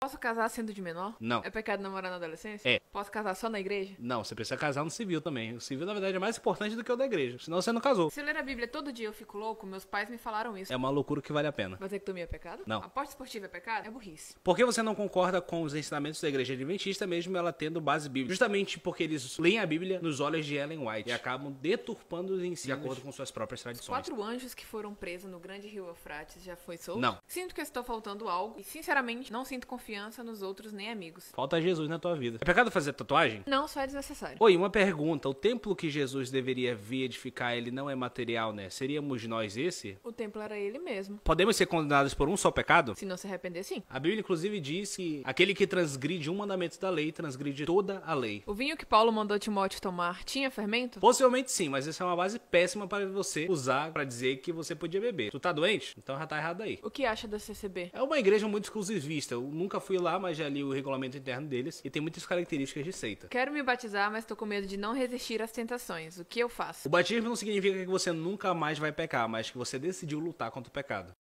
Posso casar sendo de menor? Não. É pecado namorar na adolescência? É. Posso casar só na igreja? Não, você precisa casar no civil também. O civil, na verdade, é mais importante do que o da igreja. Senão você não casou. Se eu ler a Bíblia todo dia eu fico louco, meus pais me falaram isso. É uma loucura que vale a pena. Vasectomia é pecado? Não. Aposta esportiva é pecado? É burrice. Por que você não concorda com os ensinamentos da igreja adventista, mesmo ela tendo base bíblica? Justamente porque eles leem a Bíblia nos olhos de Ellen White e acabam deturpando os ensinos de acordo com suas próprias tradições. Os quatro anjos que foram presos no grande rio Eufrates já foi solto? Não. Sinto que estou faltando algo e, sinceramente, não sinto confiança confiança nos outros nem amigos. Falta Jesus na tua vida. É pecado fazer tatuagem? Não, só é desnecessário. Oi, uma pergunta. O templo que Jesus deveria vir edificar, ele não é material, né? Seríamos nós esse? O templo era ele mesmo. Podemos ser condenados por um só pecado? Se não se arrepender, sim. A Bíblia, inclusive, diz que aquele que transgride um mandamento da lei, transgride toda a lei. O vinho que Paulo mandou Timóteo tomar tinha fermento? Possivelmente sim, mas essa é uma base péssima para você usar para dizer que você podia beber. Tu tá doente? Então já tá errado aí. O que acha da CCB? É uma igreja muito exclusivista. Eu nunca nunca fui lá, mas já li o regulamento interno deles e tem muitas características de seita. Quero me batizar, mas tô com medo de não resistir às tentações. O que eu faço? O batismo não significa que você nunca mais vai pecar, mas que você decidiu lutar contra o pecado.